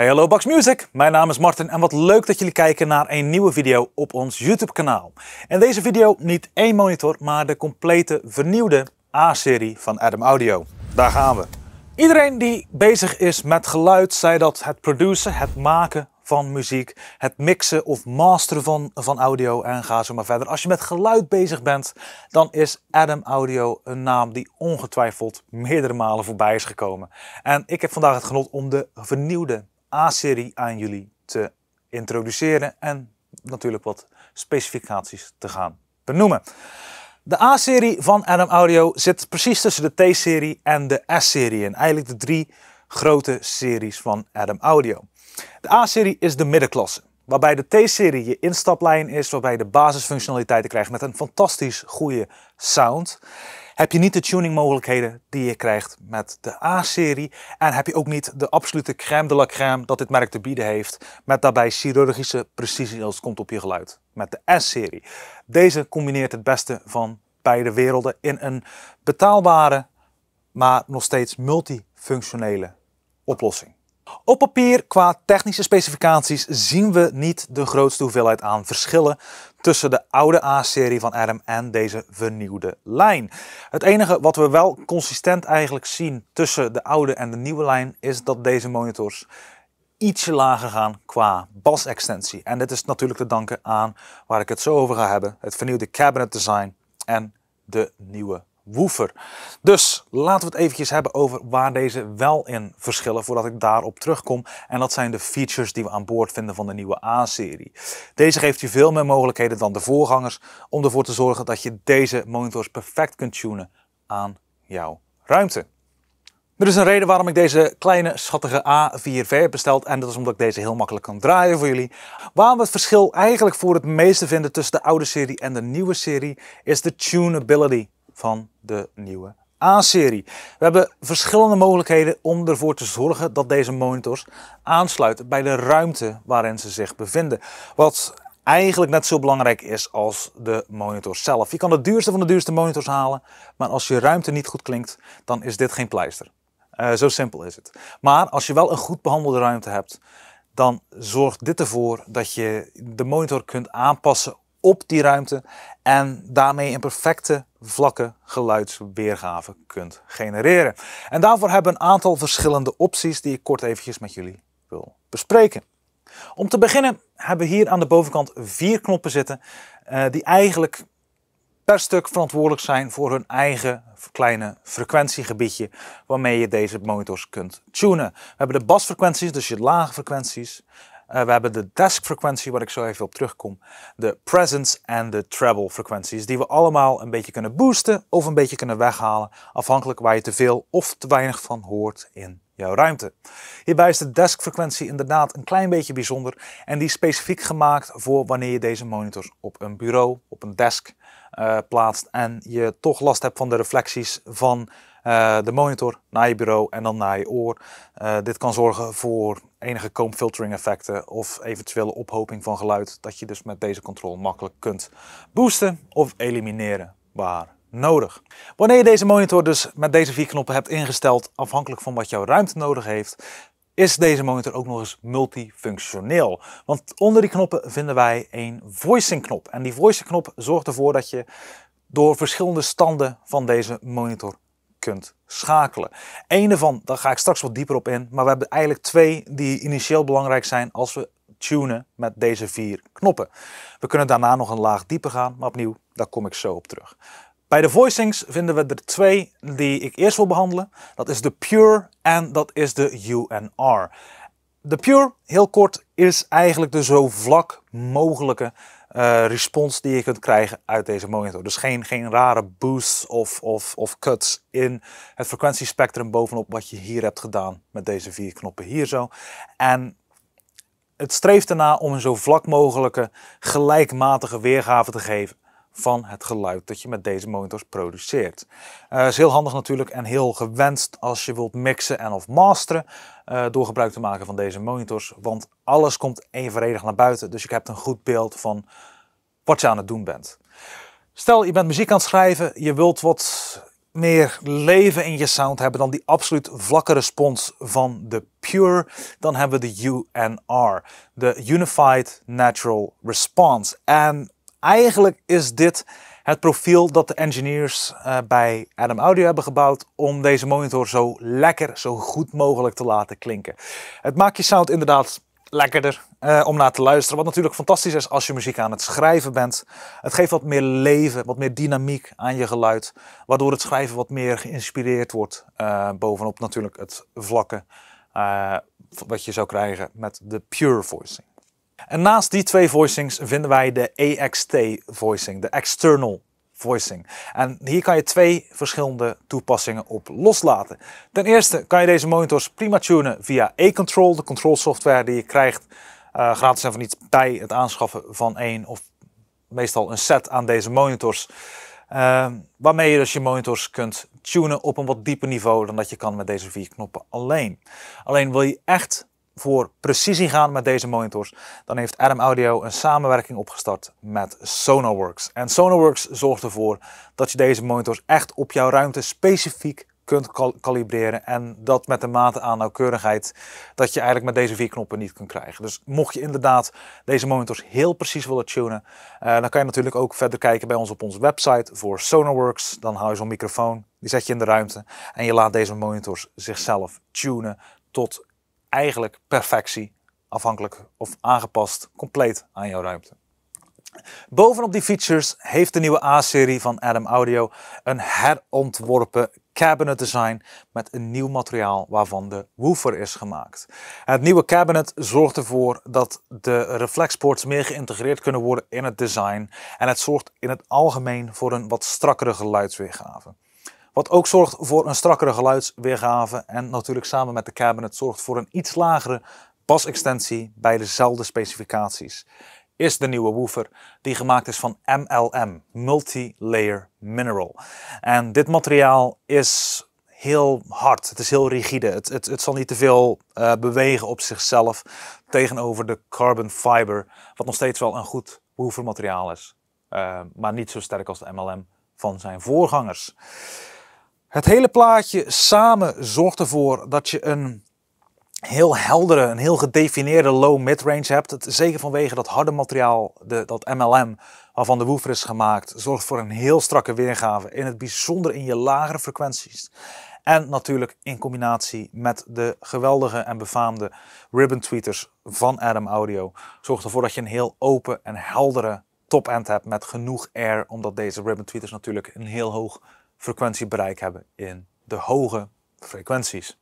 Hey hallo Box Music, mijn naam is Martin en wat leuk dat jullie kijken naar een nieuwe video op ons YouTube kanaal. In deze video niet één monitor, maar de complete vernieuwde A-serie van Adam Audio. Daar gaan we. Iedereen die bezig is met geluid zei dat het produceren, het maken van muziek, het mixen of masteren van, van audio en ga zo maar verder. Als je met geluid bezig bent, dan is Adam Audio een naam die ongetwijfeld meerdere malen voorbij is gekomen. En ik heb vandaag het genot om de vernieuwde A-serie aan jullie te introduceren en natuurlijk wat specificaties te gaan benoemen. De A-serie van Adam Audio zit precies tussen de T-serie en de S-serie en eigenlijk de drie grote series van Adam Audio. De A-serie is de middenklasse. Waarbij de T-serie je instaplijn is, waarbij je de basisfunctionaliteiten krijgt met een fantastisch goede sound. Heb je niet de tuningmogelijkheden die je krijgt met de A-serie. En heb je ook niet de absolute crème de la crème dat dit merk te bieden heeft. Met daarbij chirurgische precisie als het komt op je geluid. Met de S-serie. Deze combineert het beste van beide werelden in een betaalbare, maar nog steeds multifunctionele oplossing. Op papier qua technische specificaties zien we niet de grootste hoeveelheid aan verschillen tussen de oude A-serie van ARM en deze vernieuwde lijn. Het enige wat we wel consistent eigenlijk zien tussen de oude en de nieuwe lijn is dat deze monitors ietsje lager gaan qua basextensie. En dit is natuurlijk te danken aan waar ik het zo over ga hebben, het vernieuwde cabinet design en de nieuwe woofer. Dus laten we het eventjes hebben over waar deze wel in verschillen voordat ik daarop terugkom. En dat zijn de features die we aan boord vinden van de nieuwe A-serie. Deze geeft je veel meer mogelijkheden dan de voorgangers om ervoor te zorgen dat je deze monitors perfect kunt tunen aan jouw ruimte. Er is een reden waarom ik deze kleine schattige A4V heb besteld en dat is omdat ik deze heel makkelijk kan draaien voor jullie. Waar we het verschil eigenlijk voor het meeste vinden tussen de oude serie en de nieuwe serie is de tunability van de nieuwe A-serie. We hebben verschillende mogelijkheden om ervoor te zorgen dat deze monitors aansluiten bij de ruimte waarin ze zich bevinden. Wat eigenlijk net zo belangrijk is als de monitor zelf. Je kan de duurste van de duurste monitors halen, maar als je ruimte niet goed klinkt, dan is dit geen pleister. Eh, zo simpel is het. Maar als je wel een goed behandelde ruimte hebt, dan zorgt dit ervoor dat je de monitor kunt aanpassen op die ruimte en daarmee een perfecte vlakke geluidsweergave kunt genereren. En daarvoor hebben we een aantal verschillende opties die ik kort eventjes met jullie wil bespreken. Om te beginnen hebben we hier aan de bovenkant vier knoppen zitten eh, die eigenlijk per stuk verantwoordelijk zijn voor hun eigen kleine frequentiegebiedje waarmee je deze monitors kunt tunen. We hebben de basfrequenties, dus je lage frequenties. Eh, we hebben de desk frequentie, waar ik zo even op terugkom, de presence en de treble frequenties, die we allemaal een beetje kunnen boosten of een beetje kunnen weghalen, afhankelijk waar je te veel of te weinig van hoort in jouw ruimte. Hierbij is de deskfrequentie inderdaad een klein beetje bijzonder en die is specifiek gemaakt voor wanneer je deze monitors op een bureau, op een desk eh, plaatst en je toch last hebt van de reflecties van eh, de monitor naar je bureau en dan naar je oor. Eh, dit kan zorgen voor enige comb filtering effecten of eventuele ophoping van geluid dat je dus met deze controle makkelijk kunt boosten of elimineren waar nodig. Wanneer je deze monitor dus met deze vier knoppen hebt ingesteld, afhankelijk van wat jouw ruimte nodig heeft, is deze monitor ook nog eens multifunctioneel. Want onder die knoppen vinden wij een voicing knop. En die voicing knop zorgt ervoor dat je door verschillende standen van deze monitor kunt schakelen. Eén daarvan, daar ga ik straks wat dieper op in, maar we hebben eigenlijk twee die initieel belangrijk zijn als we tunen met deze vier knoppen. We kunnen daarna nog een laag dieper gaan, maar opnieuw, daar kom ik zo op terug. Bij de voicings vinden we er twee die ik eerst wil behandelen. Dat is de Pure en dat is de UNR. De Pure, heel kort, is eigenlijk de zo vlak mogelijke eh, respons die je kunt krijgen uit deze monitor. Dus geen, geen rare boosts of, of, of cuts in het frequentiespectrum bovenop wat je hier hebt gedaan met deze vier knoppen hier zo. En het streeft erna om een zo vlak mogelijke gelijkmatige weergave te geven van het geluid dat je met deze monitors produceert. Uh, is heel handig natuurlijk en heel gewenst als je wilt mixen en of masteren eh, door gebruik te maken van deze monitors, want alles komt evenredig naar buiten, dus je hebt een goed beeld van wat je aan het doen bent. Stel je bent muziek aan het schrijven, je wilt wat meer leven in je sound hebben dan die absoluut vlakke respons van de Pure, dan hebben we de UNR, de Unified Natural Response. En Eigenlijk is dit het profiel dat de engineers eh, bij Adam Audio hebben gebouwd om deze monitor zo lekker, zo goed mogelijk te laten klinken. Het maakt je sound inderdaad lekkerder eh, om naar te luisteren. Wat natuurlijk fantastisch is als je muziek aan het schrijven bent. Het geeft wat meer leven, wat meer dynamiek aan je geluid. Waardoor het schrijven wat meer geïnspireerd wordt. Eh, bovenop natuurlijk het vlakke wat je zou krijgen met de pure voicing. En naast die twee voicings vinden wij de EXT voicing, de external voicing. En hier kan je twee verschillende toepassingen op loslaten. Ten eerste kan je deze monitors prima tunen via E-Control, de control software die je krijgt eh, gratis en van niet bij het aanschaffen van één of meestal een set aan deze monitors. Eh, waarmee je dus je monitors kunt tunen op een wat dieper niveau dan dat je kan met deze vier knoppen alleen. Alleen wil je echt voor precisie gaan met deze monitors, dan heeft Adam Audio een samenwerking opgestart met SonoWorks. En SonoWorks zorgt ervoor dat je deze monitors echt op jouw ruimte specifiek kunt kalibreren en dat met de mate aan nauwkeurigheid dat je eigenlijk met deze vier knoppen niet kunt krijgen. Dus mocht je inderdaad deze monitors heel precies willen tunen, eh, dan kan je natuurlijk ook verder kijken bij ons op onze website voor SonoWorks. Dan haal je zo'n microfoon, die zet je in de ruimte en je laat deze monitors zichzelf tunen tot eigenlijk perfectie afhankelijk of aangepast compleet aan jouw ruimte. Bovenop die features heeft de nieuwe A-serie van Adam Audio een herontworpen cabinet design met een nieuw materiaal waarvan de woofer is gemaakt. Het nieuwe cabinet zorgt ervoor dat de reflexports meer geïntegreerd kunnen worden in het design en het zorgt in het algemeen voor een wat strakkere geluidsweergave. Wat ook zorgt voor een strakkere geluidsweergave en natuurlijk samen met de cabinet zorgt voor een iets lagere basextensie bij dezelfde specificaties. Is de nieuwe woofer die gemaakt is van MLM, Multi-Layer Mineral. En dit materiaal is heel hard, het is heel rigide. Het, het, het zal niet te veel eh, bewegen op zichzelf tegenover de carbon fiber, wat nog steeds wel een goed woofermateriaal is. Eh, maar niet zo sterk als de MLM van zijn voorgangers. Het hele plaatje samen zorgt ervoor dat je een heel heldere, een heel gedefinieerde low midrange hebt. Het, zeker vanwege dat harde materiaal, de, dat MLM, waarvan de woofer is gemaakt, zorgt voor een heel strakke weergave. In het bijzonder in je lagere frequenties. En natuurlijk in combinatie met de geweldige en befaamde ribbon tweeters van Adam Audio. Zorgt ervoor dat je een heel open en heldere top-end hebt met genoeg air. Omdat deze ribbon tweeters natuurlijk een heel hoog frequentiebereik hebben in de hoge frequenties.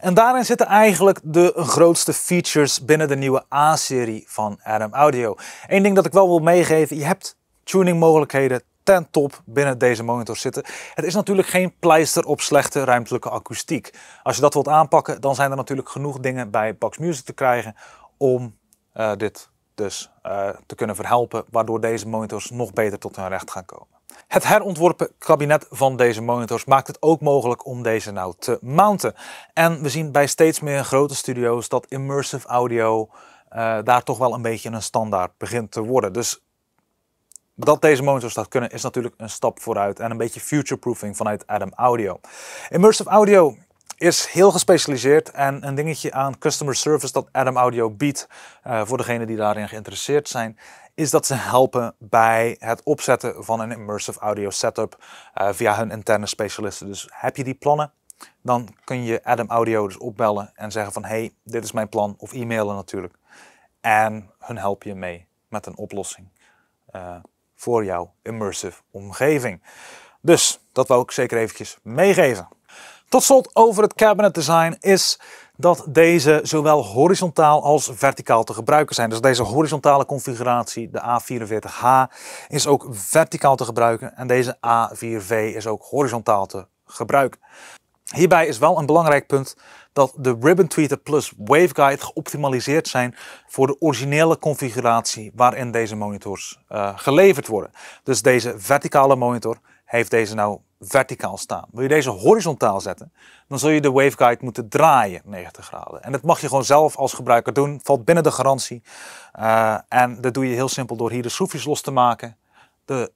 En daarin zitten eigenlijk de grootste features binnen de nieuwe A-serie van Adam Audio. Eén ding dat ik wel wil meegeven, je hebt tuningmogelijkheden ten top binnen deze monitor zitten. Het is natuurlijk geen pleister op slechte ruimtelijke akoestiek. Als je dat wilt aanpakken, dan zijn er natuurlijk genoeg dingen bij Box Music te krijgen om eh, dit dus eh, te kunnen verhelpen, waardoor deze monitors nog beter tot hun recht gaan komen. Het herontworpen kabinet van deze monitors maakt het ook mogelijk om deze nou te mounten. En we zien bij steeds meer grote studio's dat immersive audio eh, daar toch wel een beetje een standaard begint te worden. Dus dat deze monitors dat kunnen is natuurlijk een stap vooruit en een beetje future proofing vanuit Adam Audio. Immersive Audio is heel gespecialiseerd en een dingetje aan customer service dat Adam Audio biedt, eh, voor degenen die daarin geïnteresseerd zijn, is dat ze helpen bij het opzetten van een immersive audio setup eh, via hun interne specialisten. Dus heb je die plannen? Dan kun je Adam Audio dus opbellen en zeggen van hey, dit is mijn plan of e-mailen natuurlijk. En hun help je mee met een oplossing eh, voor jouw immersive omgeving. Dus dat wil ik zeker eventjes meegeven. Tot slot over het cabinet design is dat deze zowel horizontaal als verticaal te gebruiken zijn. Dus deze horizontale configuratie, de A44H, is ook verticaal te gebruiken en deze A4V is ook horizontaal te gebruiken. Hierbij is wel een belangrijk punt dat de Ribbon Tweeter Plus Waveguide geoptimaliseerd zijn voor de originele configuratie waarin deze monitors eh, geleverd worden. Dus deze verticale monitor heeft deze nou verticaal staan. Wil je deze horizontaal zetten, dan zul je de waveguide moeten draaien 90 graden. En dat mag je gewoon zelf als gebruiker doen, valt binnen de garantie. Eh, en dat doe je heel simpel door hier de schroefjes los te maken, de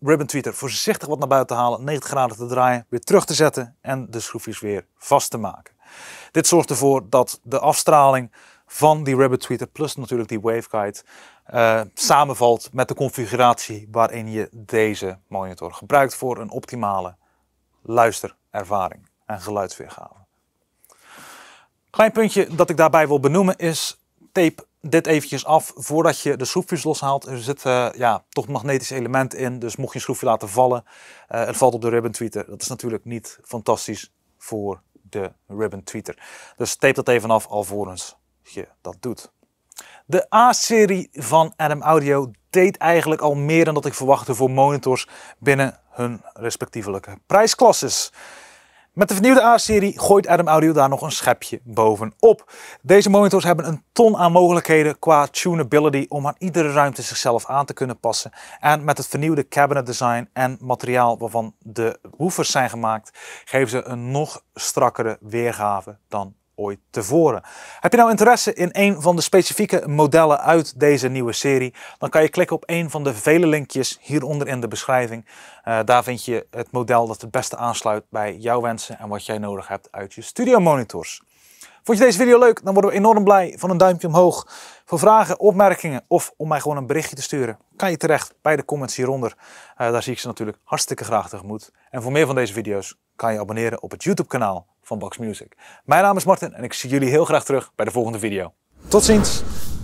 ribbon tweeter voorzichtig wat naar buiten te halen, 90 graden te draaien, weer terug te zetten en de schroefjes weer vast te maken. Dit zorgt ervoor dat de afstraling van die ribbon tweeter plus natuurlijk die waveguide eh, samenvalt met de configuratie waarin je deze monitor gebruikt voor een optimale luisterervaring en geluidsweergave. Klein puntje dat ik daarbij wil benoemen is tape dit eventjes af voordat je de schroefjes loshaalt. Er zit eh, ja, toch een magnetisch element in, dus mocht je een schroefje laten vallen, eh, het valt op de ribbon tweeter. Dat is natuurlijk niet fantastisch voor de ribbon tweeter. Dus tape dat even af alvorens je dat doet. De A-serie van Adam Audio deed eigenlijk al meer dan dat ik verwachtte voor monitors binnen hun respectievelijke prijsklasses. Met de vernieuwde A-serie gooit Adam Audio daar nog een schepje bovenop. Deze monitors hebben een ton aan mogelijkheden qua tunability om aan iedere ruimte zichzelf aan te kunnen passen. En met het vernieuwde cabinet design en materiaal waarvan de woofers zijn gemaakt, geven ze een nog strakkere weergave dan tevoren. Heb je nou interesse in een van de specifieke modellen uit deze nieuwe serie? Dan kan je klikken op een van de vele linkjes hieronder in de beschrijving. Eh, daar vind je het model dat het beste aansluit bij jouw wensen en wat jij nodig hebt uit je studio monitors. Vond je deze video leuk? Dan worden we enorm blij van een duimpje omhoog. Voor vragen, opmerkingen of om mij gewoon een berichtje te sturen, kan je terecht bij de comments hieronder. Eh, daar zie ik ze natuurlijk hartstikke graag tegemoet. En voor meer van deze video's, kan je abonneren op het YouTube kanaal van Box Music. Mijn naam is Martin en ik zie jullie heel graag terug bij de volgende video. Tot ziens!